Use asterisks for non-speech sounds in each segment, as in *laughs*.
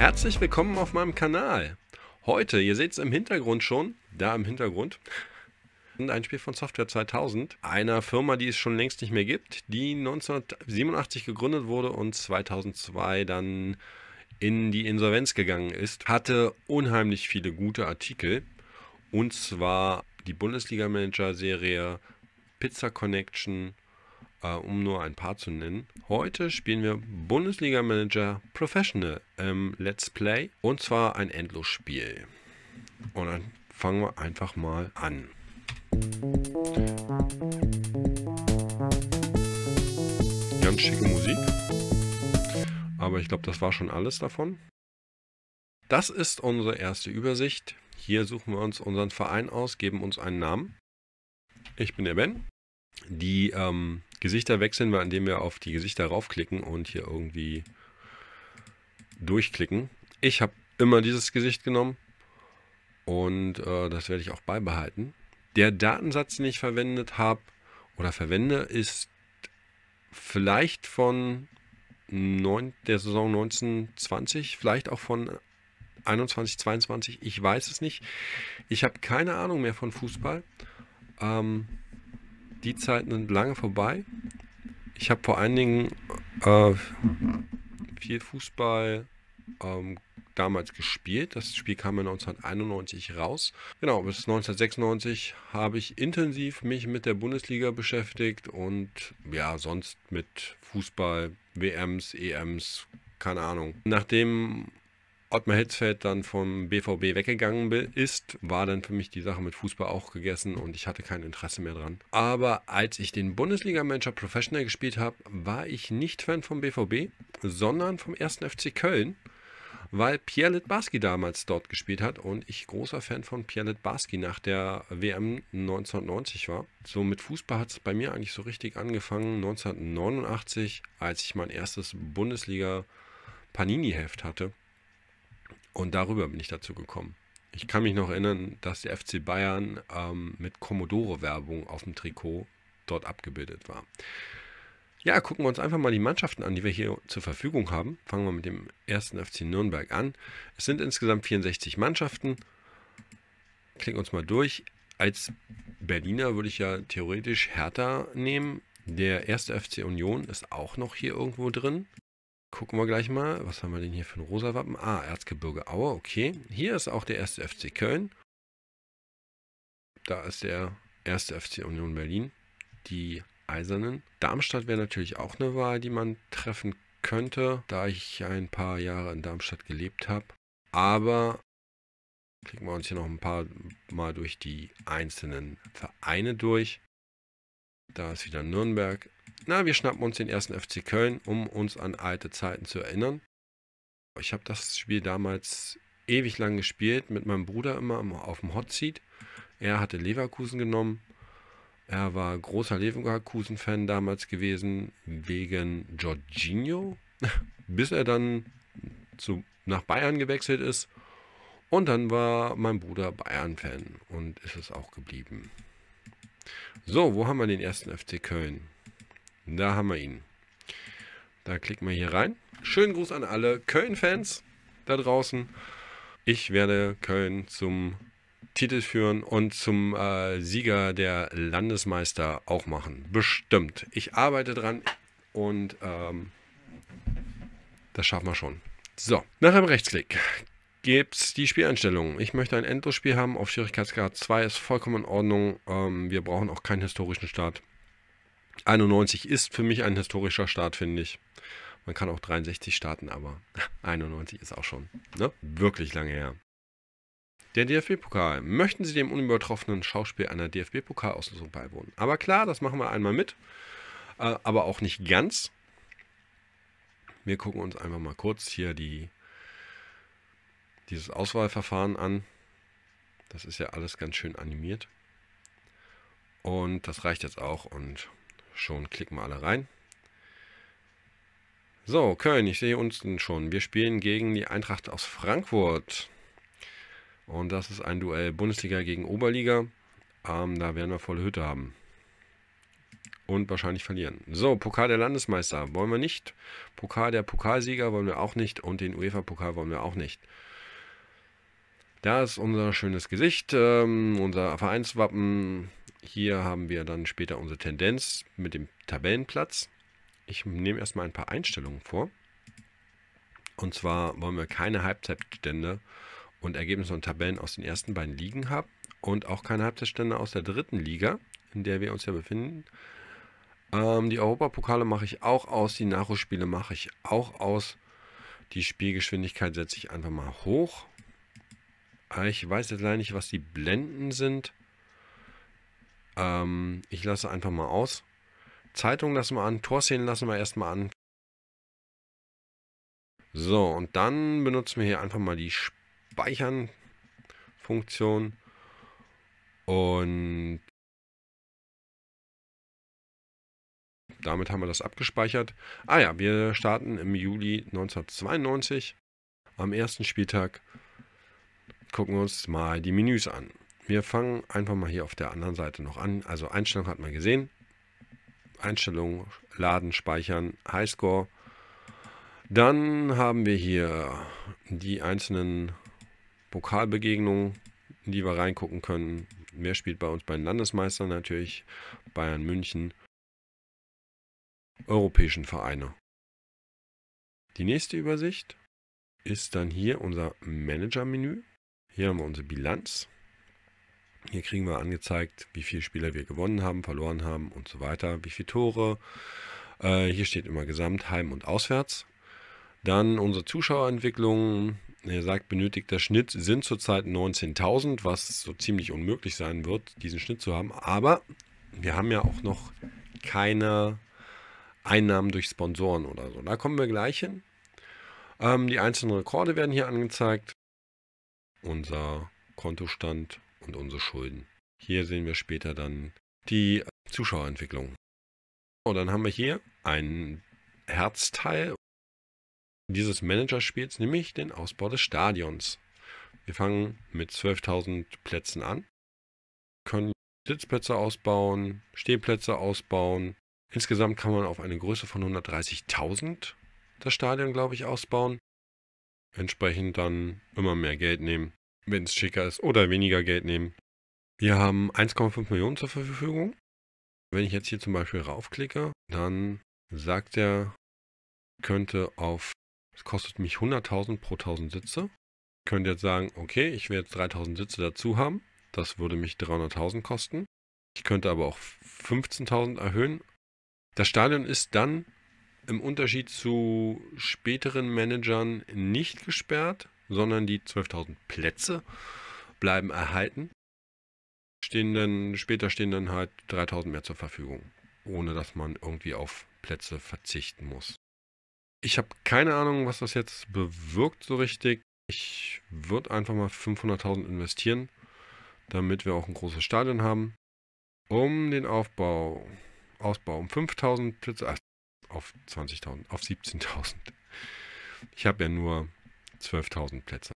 Herzlich willkommen auf meinem Kanal. Heute, ihr seht es im Hintergrund schon, da im Hintergrund, ein Spiel von Software 2000, einer Firma, die es schon längst nicht mehr gibt, die 1987 gegründet wurde und 2002 dann in die Insolvenz gegangen ist, hatte unheimlich viele gute Artikel. Und zwar die Bundesliga-Manager-Serie, Pizza Connection, äh, um nur ein paar zu nennen. Heute spielen wir Bundesliga Manager Professional im Let's Play und zwar ein Endlosspiel. Und dann fangen wir einfach mal an. Ganz schicke Musik. Aber ich glaube, das war schon alles davon. Das ist unsere erste Übersicht. Hier suchen wir uns unseren Verein aus, geben uns einen Namen. Ich bin der Ben die ähm, Gesichter wechseln wir, indem wir auf die Gesichter raufklicken und hier irgendwie durchklicken. Ich habe immer dieses Gesicht genommen und äh, das werde ich auch beibehalten. Der Datensatz, den ich verwendet habe oder verwende, ist vielleicht von neun, der Saison 1920, vielleicht auch von 21, 22, ich weiß es nicht. Ich habe keine Ahnung mehr von Fußball. Ähm, die Zeiten sind lange vorbei. Ich habe vor allen Dingen äh, viel Fußball ähm, damals gespielt. Das Spiel kam ja 1991 raus. Genau, bis 1996 habe ich intensiv mich mit der Bundesliga beschäftigt und ja, sonst mit Fußball, WMs, EMs, keine Ahnung. Nachdem Ottmar Hitzfeld dann vom BVB weggegangen ist, war dann für mich die Sache mit Fußball auch gegessen und ich hatte kein Interesse mehr dran. Aber als ich den Bundesliga-Manager Professional gespielt habe, war ich nicht Fan vom BVB, sondern vom 1. FC Köln, weil Pierre Littbarski damals dort gespielt hat und ich großer Fan von Pierre Littbarski nach der WM 1990 war. So mit Fußball hat es bei mir eigentlich so richtig angefangen 1989, als ich mein erstes Bundesliga- Panini-Heft hatte und darüber bin ich dazu gekommen. Ich kann mich noch erinnern, dass der FC Bayern ähm, mit Commodore-Werbung auf dem Trikot dort abgebildet war. Ja, gucken wir uns einfach mal die Mannschaften an, die wir hier zur Verfügung haben. Fangen wir mit dem ersten FC Nürnberg an. Es sind insgesamt 64 Mannschaften. Klicken uns mal durch. Als Berliner würde ich ja theoretisch Hertha nehmen. Der erste FC Union ist auch noch hier irgendwo drin gucken wir gleich mal. Was haben wir denn hier für ein rosa Wappen? Ah, Erzgebirge Aue, okay. Hier ist auch der erste FC Köln. Da ist der erste FC Union Berlin. Die Eisernen. Darmstadt wäre natürlich auch eine Wahl, die man treffen könnte, da ich ein paar Jahre in Darmstadt gelebt habe. Aber klicken wir uns hier noch ein paar Mal durch die einzelnen Vereine durch. Da ist wieder Nürnberg, na, wir schnappen uns den ersten FC Köln, um uns an alte Zeiten zu erinnern. Ich habe das Spiel damals ewig lang gespielt, mit meinem Bruder immer auf dem Hot Seat. Er hatte Leverkusen genommen. Er war großer Leverkusen-Fan damals gewesen, wegen Jorginho, *laughs* bis er dann zu, nach Bayern gewechselt ist. Und dann war mein Bruder Bayern-Fan und ist es auch geblieben. So, wo haben wir den ersten FC Köln? Da haben wir ihn. Da klicken wir hier rein. Schönen Gruß an alle Köln-Fans da draußen. Ich werde Köln zum Titel führen und zum äh, Sieger der Landesmeister auch machen. Bestimmt. Ich arbeite dran und ähm, das schaffen wir schon. So, nach einem Rechtsklick gibt es die Spieleinstellungen. Ich möchte ein Endlosspiel haben. Auf Schwierigkeitsgrad 2 ist vollkommen in Ordnung. Ähm, wir brauchen auch keinen historischen Start. 91 ist für mich ein historischer Start, finde ich. Man kann auch 63 starten, aber 91 *laughs* ist auch schon ne? wirklich lange her. Der DFB-Pokal. Möchten Sie dem unübertroffenen Schauspiel einer dfb pokalauslösung beiwohnen? Aber klar, das machen wir einmal mit, äh, aber auch nicht ganz. Wir gucken uns einfach mal kurz hier die, dieses Auswahlverfahren an. Das ist ja alles ganz schön animiert. Und das reicht jetzt auch und schon. Klicken wir alle rein. So, Köln, ich sehe uns schon. Wir spielen gegen die Eintracht aus Frankfurt. Und das ist ein Duell Bundesliga gegen Oberliga. Ähm, da werden wir volle Hütte haben. Und wahrscheinlich verlieren. So, Pokal der Landesmeister wollen wir nicht. Pokal der Pokalsieger wollen wir auch nicht. Und den UEFA-Pokal wollen wir auch nicht. Da ist unser schönes Gesicht, ähm, unser Vereinswappen, hier haben wir dann später unsere Tendenz mit dem Tabellenplatz. Ich nehme erstmal ein paar Einstellungen vor. Und zwar wollen wir keine Halbzeitstände und Ergebnisse und Tabellen aus den ersten beiden Ligen haben und auch keine Halbzeitstände aus der dritten Liga, in der wir uns ja befinden. Ähm, die Europapokale mache ich auch aus, die Nachholspiele mache ich auch aus. Die Spielgeschwindigkeit setze ich einfach mal hoch. Ah, ich weiß jetzt leider nicht, was die Blenden sind. Ähm, ich lasse einfach mal aus. Zeitung lassen wir an, Torszenen lassen wir erstmal an. So, und dann benutzen wir hier einfach mal die Speichern-Funktion. Und damit haben wir das abgespeichert. Ah ja, wir starten im Juli 1992 am ersten Spieltag gucken wir uns mal die Menüs an. Wir fangen einfach mal hier auf der anderen Seite noch an. Also Einstellung hat man gesehen. Einstellungen, Laden, Speichern, Highscore. Dann haben wir hier die einzelnen Pokalbegegnungen, in die wir reingucken können. Wer spielt bei uns bei den Landesmeistern natürlich? Bayern München. Europäischen Vereine. Die nächste Übersicht ist dann hier unser Manager-Menü. Hier haben wir unsere Bilanz. Hier kriegen wir angezeigt, wie viele Spieler wir gewonnen haben, verloren haben und so weiter, wie viele Tore. Äh, hier steht immer Gesamt, Heim und Auswärts. Dann unsere Zuschauerentwicklung. Er sagt, benötigter Schnitt sind zurzeit 19.000, was so ziemlich unmöglich sein wird, diesen Schnitt zu haben. Aber wir haben ja auch noch keine Einnahmen durch Sponsoren oder so. Da kommen wir gleich hin. Ähm, die einzelnen Rekorde werden hier angezeigt. Unser Kontostand und unsere Schulden. Hier sehen wir später dann die Zuschauerentwicklung. Und dann haben wir hier einen Herzteil dieses Managerspiels, nämlich den Ausbau des Stadions. Wir fangen mit 12.000 Plätzen an, können Sitzplätze ausbauen, Stehplätze ausbauen. Insgesamt kann man auf eine Größe von 130.000 das Stadion, glaube ich, ausbauen. Entsprechend dann immer mehr Geld nehmen wenn es schicker ist, oder weniger Geld nehmen. Wir haben 1,5 Millionen zur Verfügung. Wenn ich jetzt hier zum Beispiel raufklicke, dann sagt er, könnte auf, es kostet mich 100.000 pro 1000 Sitze. Könnte jetzt sagen, okay, ich will jetzt 3000 Sitze dazu haben. Das würde mich 300.000 kosten. Ich könnte aber auch 15.000 erhöhen. Das Stadion ist dann im Unterschied zu späteren Managern nicht gesperrt, sondern die 12.000 Plätze bleiben erhalten. Stehen dann, später stehen dann halt 3.000 mehr zur Verfügung, ohne dass man irgendwie auf Plätze verzichten muss. Ich habe keine Ahnung, was das jetzt bewirkt so richtig. Ich würde einfach mal 500.000 investieren, damit wir auch ein großes Stadion haben. Um den Aufbau, Ausbau um 5.000 Plätze, ach, auf 20.000, auf 17.000. Ich habe ja nur 12.000 Plätze.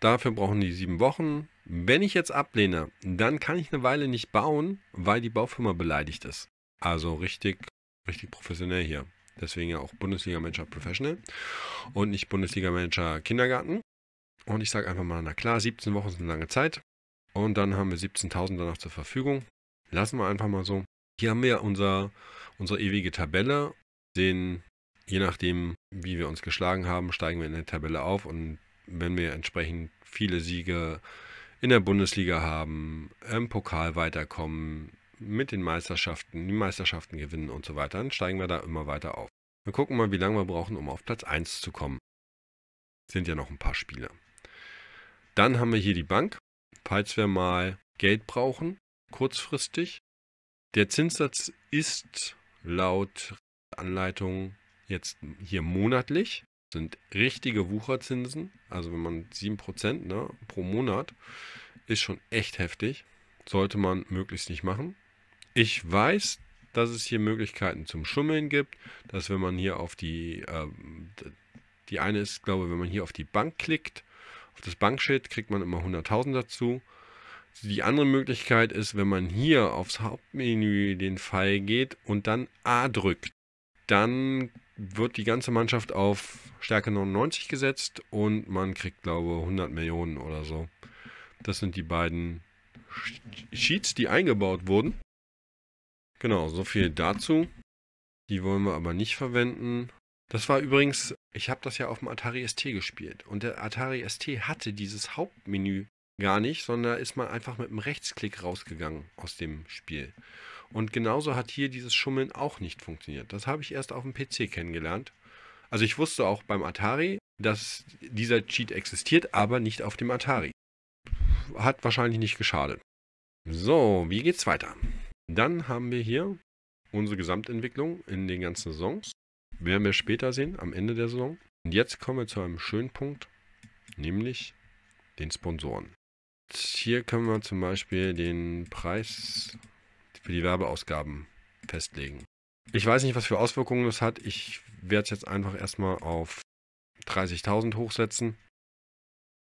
Dafür brauchen die sieben Wochen. Wenn ich jetzt ablehne, dann kann ich eine Weile nicht bauen, weil die Baufirma beleidigt ist. Also richtig, richtig professionell hier. Deswegen ja auch Bundesliga-Manager Professional und nicht Bundesliga-Manager Kindergarten. Und ich sage einfach mal, na klar, 17 Wochen sind eine lange Zeit. Und dann haben wir 17.000 danach zur Verfügung. Lassen wir einfach mal so. Hier haben wir unser, unsere ewige Tabelle, den je nachdem, wie wir uns geschlagen haben, steigen wir in der Tabelle auf und wenn wir entsprechend viele Siege in der Bundesliga haben, im Pokal weiterkommen, mit den Meisterschaften, die Meisterschaften gewinnen und so weiter, dann steigen wir da immer weiter auf. Wir gucken mal, wie lange wir brauchen, um auf Platz 1 zu kommen. Sind ja noch ein paar Spiele. Dann haben wir hier die Bank. Falls wir mal Geld brauchen, kurzfristig. Der Zinssatz ist laut Anleitung jetzt hier monatlich sind richtige Wucherzinsen. Also wenn man 7% ne, pro Monat, ist schon echt heftig. Sollte man möglichst nicht machen. Ich weiß, dass es hier Möglichkeiten zum Schummeln gibt, dass wenn man hier auf die, äh, die eine ist, glaube wenn man hier auf die Bank klickt, auf das Bankschild, kriegt man immer 100.000 dazu. Die andere Möglichkeit ist, wenn man hier aufs Hauptmenü den Pfeil geht und dann A drückt. Dann wird die ganze Mannschaft auf Stärke 99 gesetzt und man kriegt, glaube ich, 100 Millionen oder so. Das sind die beiden Sheets, die eingebaut wurden. Genau, so viel dazu. Die wollen wir aber nicht verwenden. Das war übrigens, ich habe das ja auf dem Atari ST gespielt und der Atari ST hatte dieses Hauptmenü gar nicht, sondern ist man einfach mit einem Rechtsklick rausgegangen aus dem Spiel. Und genauso hat hier dieses Schummeln auch nicht funktioniert. Das habe ich erst auf dem PC kennengelernt. Also ich wusste auch beim Atari, dass dieser Cheat existiert, aber nicht auf dem Atari. Hat wahrscheinlich nicht geschadet. So, wie geht's weiter? Dann haben wir hier unsere Gesamtentwicklung in den ganzen Saisons. Werden wir später sehen, am Ende der Saison. Und jetzt kommen wir zu einem schönen Punkt, nämlich den Sponsoren. Hier können wir zum Beispiel den Preis für die Werbeausgaben festlegen. Ich weiß nicht, was für Auswirkungen das hat. Ich werde es jetzt einfach erstmal auf 30.000 hochsetzen.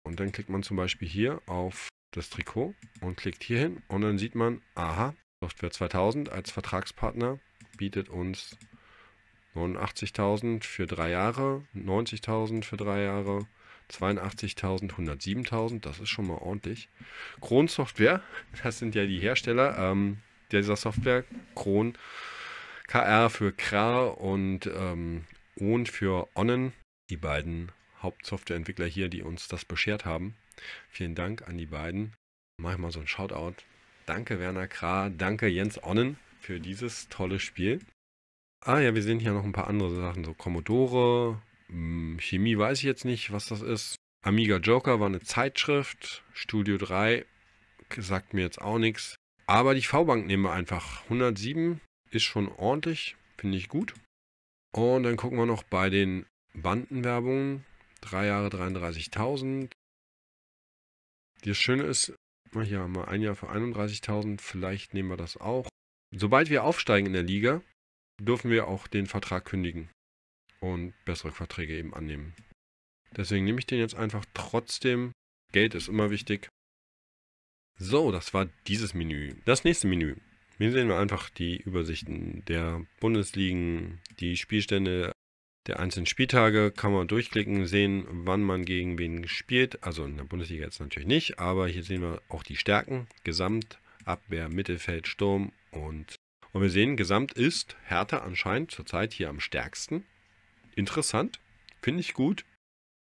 Und dann klickt man zum Beispiel hier auf das Trikot und klickt hier hin und dann sieht man, aha, Software 2000 als Vertragspartner bietet uns 89.000 für drei Jahre, 90.000 für drei Jahre, 82.000, 107.000, das ist schon mal ordentlich. Kronsoftware, *laughs* das sind ja die Hersteller, ähm, dieser Software Kron KR für Kra und ähm, ON für Onnen, die beiden Hauptsoftwareentwickler hier, die uns das beschert haben. Vielen Dank an die beiden. Mach ich mal so ein Shoutout. Danke Werner Kra, danke Jens Onnen für dieses tolle Spiel. Ah ja, wir sehen hier noch ein paar andere Sachen, so Commodore, hm, Chemie weiß ich jetzt nicht, was das ist. Amiga Joker war eine Zeitschrift, Studio 3 sagt mir jetzt auch nichts. Aber die V-Bank nehmen wir einfach. 107 ist schon ordentlich, finde ich gut. Und dann gucken wir noch bei den Bandenwerbungen. Drei Jahre 33.000. Das Schöne ist, hier haben wir ein Jahr für 31.000. Vielleicht nehmen wir das auch. Sobald wir aufsteigen in der Liga, dürfen wir auch den Vertrag kündigen und bessere Verträge eben annehmen. Deswegen nehme ich den jetzt einfach trotzdem. Geld ist immer wichtig. So, das war dieses Menü. Das nächste Menü. Hier sehen wir einfach die Übersichten der Bundesligen, die Spielstände der einzelnen Spieltage. Kann man durchklicken, sehen, wann man gegen wen spielt. Also in der Bundesliga jetzt natürlich nicht, aber hier sehen wir auch die Stärken. Gesamt, Abwehr, Mittelfeld, Sturm und... Und wir sehen, gesamt ist Hertha anscheinend zurzeit hier am stärksten. Interessant, finde ich gut.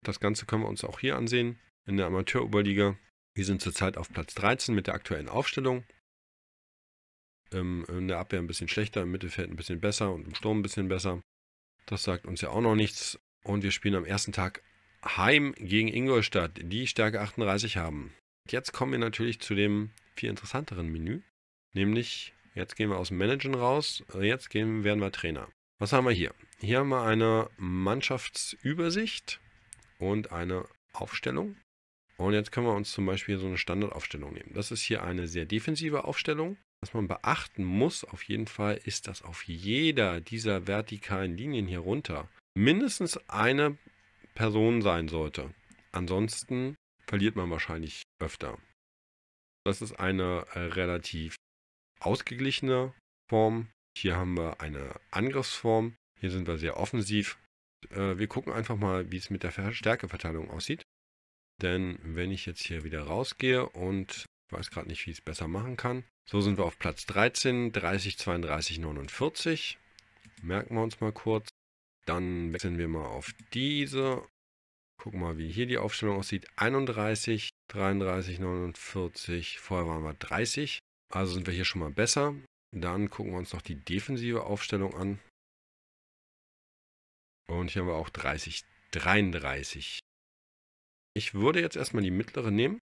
Das Ganze können wir uns auch hier ansehen in der Amateuroberliga. Wir sind zurzeit auf Platz 13 mit der aktuellen Aufstellung. Ähm, in der Abwehr ein bisschen schlechter, im Mittelfeld ein bisschen besser und im Sturm ein bisschen besser. Das sagt uns ja auch noch nichts. Und wir spielen am ersten Tag heim gegen Ingolstadt, die Stärke 38 haben. Jetzt kommen wir natürlich zu dem viel interessanteren Menü, nämlich jetzt gehen wir aus dem Managen raus, äh, jetzt gehen, werden wir Trainer. Was haben wir hier? Hier haben wir eine Mannschaftsübersicht und eine Aufstellung. Und jetzt können wir uns zum Beispiel so eine Standardaufstellung nehmen. Das ist hier eine sehr defensive Aufstellung. Was man beachten muss auf jeden Fall, ist, dass auf jeder dieser vertikalen Linien hier runter mindestens eine Person sein sollte. Ansonsten verliert man wahrscheinlich öfter. Das ist eine äh, relativ ausgeglichene Form. Hier haben wir eine Angriffsform. Hier sind wir sehr offensiv. Äh, wir gucken einfach mal, wie es mit der Stärkeverteilung aussieht. Denn wenn ich jetzt hier wieder rausgehe und ich weiß gerade nicht, wie ich es besser machen kann. So sind wir auf Platz 13, 30, 32, 49. Merken wir uns mal kurz. Dann wechseln wir mal auf diese. Gucken mal, wie hier die Aufstellung aussieht. 31, 33, 49. Vorher waren wir 30. Also sind wir hier schon mal besser. Dann gucken wir uns noch die defensive Aufstellung an. Und hier haben wir auch 30, 33. Ich würde jetzt erstmal die mittlere nehmen.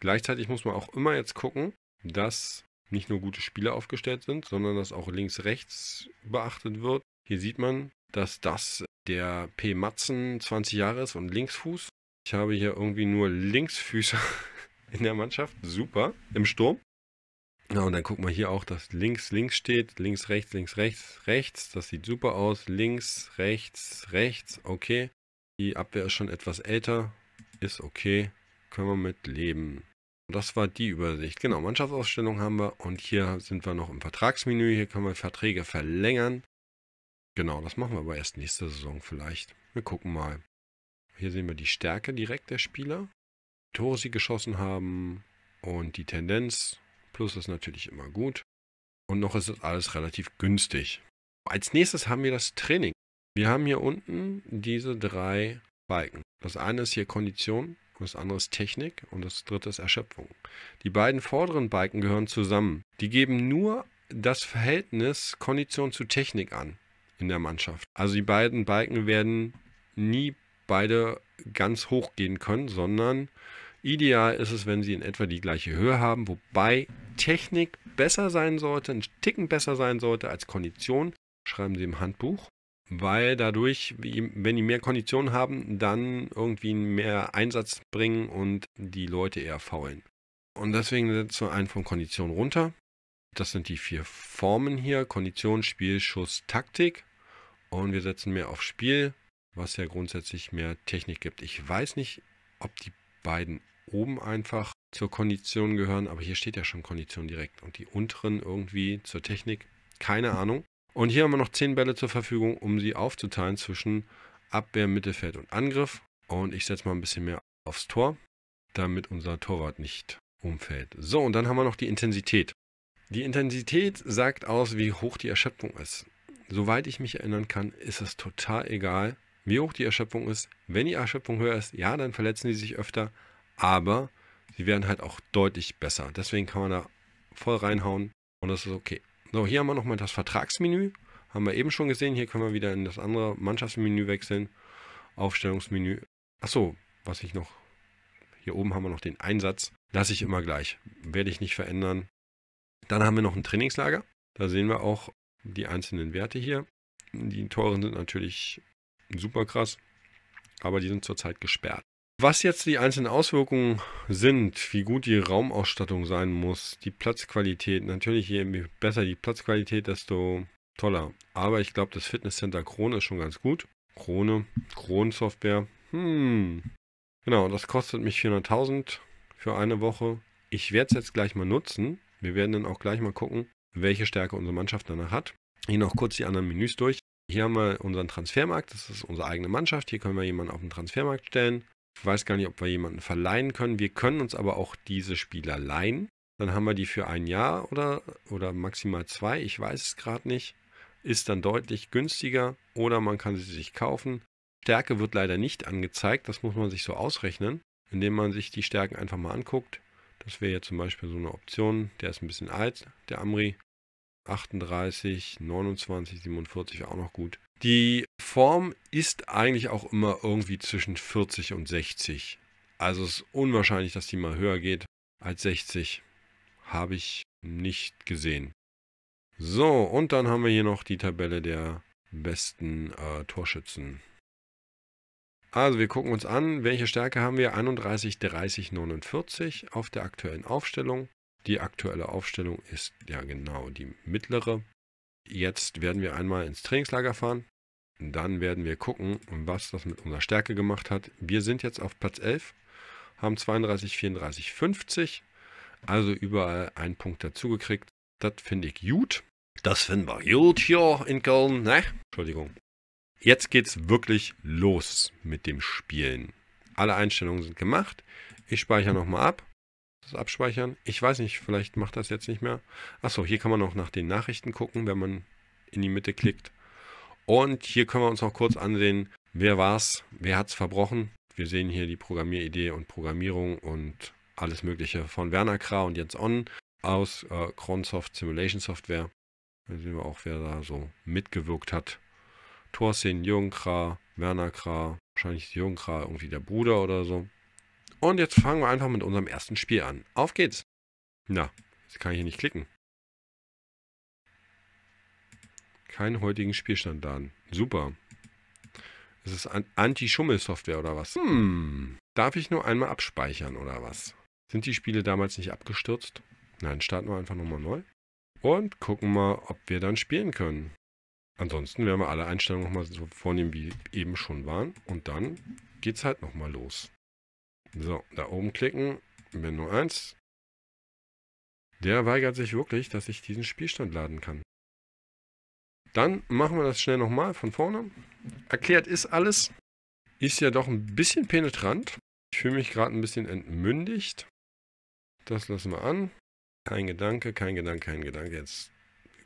Gleichzeitig muss man auch immer jetzt gucken, dass nicht nur gute Spieler aufgestellt sind, sondern dass auch links-rechts beachtet wird. Hier sieht man, dass das der P. Matzen 20 Jahre ist und Linksfuß. Ich habe hier irgendwie nur Linksfüßer *laughs* in der Mannschaft. Super, im Sturm. Ja, und dann gucken wir hier auch, dass links, links steht, links, rechts, links, rechts, rechts. Das sieht super aus. Links, rechts, rechts. Okay. Die Abwehr ist schon etwas älter. Ist okay. Können wir mit leben. Und Das war die Übersicht. Genau, Mannschaftsausstellung haben wir. Und hier sind wir noch im Vertragsmenü. Hier können wir Verträge verlängern. Genau, das machen wir aber erst nächste Saison vielleicht. Wir gucken mal. Hier sehen wir die Stärke direkt der Spieler. Die Tore sie geschossen haben. Und die Tendenz. Plus ist natürlich immer gut. Und noch ist das alles relativ günstig. Als nächstes haben wir das Training. Wir haben hier unten diese drei Balken. Das eine ist hier Kondition, das andere ist Technik und das dritte ist Erschöpfung. Die beiden vorderen Balken gehören zusammen. Die geben nur das Verhältnis Kondition zu Technik an in der Mannschaft. Also die beiden Balken werden nie beide ganz hoch gehen können, sondern ideal ist es, wenn sie in etwa die gleiche Höhe haben, wobei Technik besser sein sollte, ein Ticken besser sein sollte als Kondition. Schreiben Sie im Handbuch weil dadurch, wenn die mehr Konditionen haben, dann irgendwie mehr Einsatz bringen und die Leute eher faulen. Und deswegen setzen wir einen von Kondition runter. Das sind die vier Formen hier: Kondition, Spiel, Schuss, Taktik. Und wir setzen mehr auf Spiel, was ja grundsätzlich mehr Technik gibt. Ich weiß nicht, ob die beiden oben einfach zur Kondition gehören, aber hier steht ja schon Kondition direkt. Und die unteren irgendwie zur Technik. Keine Ahnung. Und hier haben wir noch 10 Bälle zur Verfügung, um sie aufzuteilen zwischen Abwehr, Mittelfeld und Angriff. Und ich setze mal ein bisschen mehr aufs Tor, damit unser Torwart nicht umfällt. So, und dann haben wir noch die Intensität. Die Intensität sagt aus, wie hoch die Erschöpfung ist. Soweit ich mich erinnern kann, ist es total egal, wie hoch die Erschöpfung ist. Wenn die Erschöpfung höher ist, ja, dann verletzen die sich öfter, aber sie werden halt auch deutlich besser. Deswegen kann man da voll reinhauen und das ist okay. So, hier haben wir nochmal das Vertragsmenü. Haben wir eben schon gesehen. Hier können wir wieder in das andere Mannschaftsmenü wechseln. Aufstellungsmenü. Achso, was ich noch. Hier oben haben wir noch den Einsatz. Lasse ich immer gleich. Werde ich nicht verändern. Dann haben wir noch ein Trainingslager. Da sehen wir auch die einzelnen Werte hier. Die teuren sind natürlich super krass, aber die sind zurzeit gesperrt. Was jetzt die einzelnen Auswirkungen sind, wie gut die Raumausstattung sein muss, die Platzqualität, natürlich je besser die Platzqualität, desto toller. Aber ich glaube, das Fitnesscenter Krone ist schon ganz gut. Krone, Kronensoftware, hm. Genau, das kostet mich 400.000 für eine Woche. Ich werde es jetzt gleich mal nutzen. Wir werden dann auch gleich mal gucken, welche Stärke unsere Mannschaft danach hat. Hier noch kurz die anderen Menüs durch. Hier haben wir unseren Transfermarkt, das ist unsere eigene Mannschaft. Hier können wir jemanden auf den Transfermarkt stellen weiß gar nicht, ob wir jemanden verleihen können. Wir können uns aber auch diese Spieler leihen. Dann haben wir die für ein Jahr oder, oder maximal zwei. Ich weiß es gerade nicht. Ist dann deutlich günstiger oder man kann sie sich kaufen. Stärke wird leider nicht angezeigt. Das muss man sich so ausrechnen, indem man sich die Stärken einfach mal anguckt. Das wäre jetzt zum Beispiel so eine Option. Der ist ein bisschen alt, der Amri. 38, 29, 47 auch noch gut. Die Form ist eigentlich auch immer irgendwie zwischen 40 und 60. Also es ist unwahrscheinlich, dass die mal höher geht als 60. Habe ich nicht gesehen. So, und dann haben wir hier noch die Tabelle der besten äh, Torschützen. Also wir gucken uns an, welche Stärke haben wir? 31, 30, 49 auf der aktuellen Aufstellung. Die aktuelle Aufstellung ist ja genau die mittlere. Jetzt werden wir einmal ins Trainingslager fahren. Dann werden wir gucken, was das mit unserer Stärke gemacht hat. Wir sind jetzt auf Platz 11, haben 32, 34, 50. Also überall einen Punkt dazugekriegt. Das finde ich gut. Das finden wir gut hier in Köln. Ne? Entschuldigung. Jetzt geht es wirklich los mit dem Spielen. Alle Einstellungen sind gemacht. Ich speichere nochmal ab das abspeichern. Ich weiß nicht, vielleicht macht das jetzt nicht mehr. Achso, hier kann man auch nach den Nachrichten gucken, wenn man in die Mitte klickt. Und hier können wir uns noch kurz ansehen, wer war's, wer hat's verbrochen. Wir sehen hier die Programmieridee und Programmierung und alles Mögliche von Werner Krah und Jens On aus äh, Cronsoft Simulation Software. Da sehen wir auch, wer da so mitgewirkt hat. Thorsten Jürgen Krah, Werner Krah, wahrscheinlich ist Jürgen Krah, irgendwie der Bruder oder so. Und jetzt fangen wir einfach mit unserem ersten Spiel an. Auf geht's. Na, jetzt kann ich hier nicht klicken. Keinen heutigen Spielstand laden. Super. Ist Es Anti-Schummel-Software oder was? Hm. Darf ich nur einmal abspeichern oder was? Sind die Spiele damals nicht abgestürzt? Nein, starten wir einfach nochmal neu. Und gucken mal, ob wir dann spielen können. Ansonsten werden wir alle Einstellungen nochmal so vornehmen, wie eben schon waren. Und dann geht's halt nochmal los. So, da oben klicken. Menü 1. Der weigert sich wirklich, dass ich diesen Spielstand laden kann. Dann machen wir das schnell nochmal von vorne. Erklärt ist alles. Ist ja doch ein bisschen penetrant. Ich fühle mich gerade ein bisschen entmündigt. Das lassen wir an. Kein Gedanke, kein Gedanke, kein Gedanke. Jetzt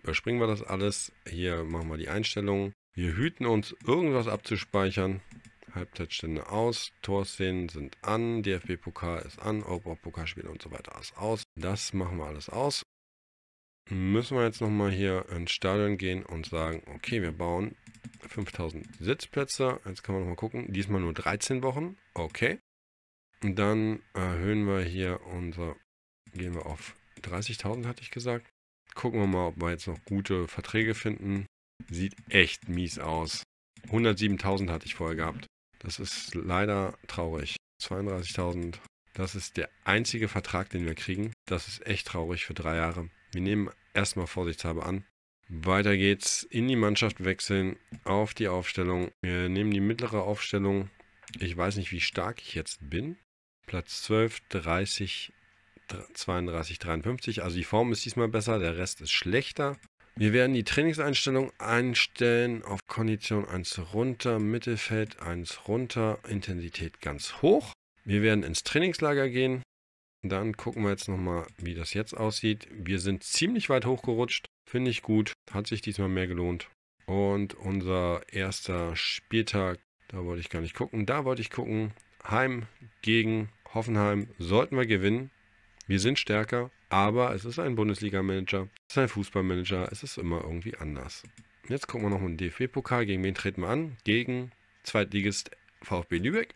überspringen wir das alles. Hier machen wir die Einstellungen. Wir hüten uns, irgendwas abzuspeichern. Halbzeitstände aus, Torszenen sind an, DFB-Pokal ist an, Europa-Pokalspiel und so weiter ist aus. Das machen wir alles aus. Müssen wir jetzt nochmal hier ins Stadion gehen und sagen, okay, wir bauen 5000 Sitzplätze. Jetzt kann man nochmal gucken. Diesmal nur 13 Wochen. Okay. Und dann erhöhen wir hier unser, gehen wir auf 30.000, hatte ich gesagt. Gucken wir mal, ob wir jetzt noch gute Verträge finden. Sieht echt mies aus. 107.000 hatte ich vorher gehabt. Das ist leider traurig. 32.000, das ist der einzige Vertrag, den wir kriegen. Das ist echt traurig für drei Jahre. Wir nehmen erstmal vorsichtshalber an. Weiter geht's in die Mannschaft wechseln, auf die Aufstellung. Wir nehmen die mittlere Aufstellung. Ich weiß nicht, wie stark ich jetzt bin. Platz 12, 30, 32, 53. Also die Form ist diesmal besser, der Rest ist schlechter. Wir werden die Trainingseinstellung einstellen auf Kondition 1 runter, Mittelfeld 1 runter, Intensität ganz hoch. Wir werden ins Trainingslager gehen. Dann gucken wir jetzt nochmal, wie das jetzt aussieht. Wir sind ziemlich weit hochgerutscht. Finde ich gut. Hat sich diesmal mehr gelohnt. Und unser erster Spieltag, da wollte ich gar nicht gucken. Da wollte ich gucken. Heim gegen Hoffenheim sollten wir gewinnen. Wir sind stärker. Aber es ist ein Bundesliga-Manager, es ist ein Fußballmanager, es ist immer irgendwie anders. Jetzt gucken wir noch mal den DFB-Pokal. Gegen wen treten wir an? Gegen Zweitligist VfB Lübeck.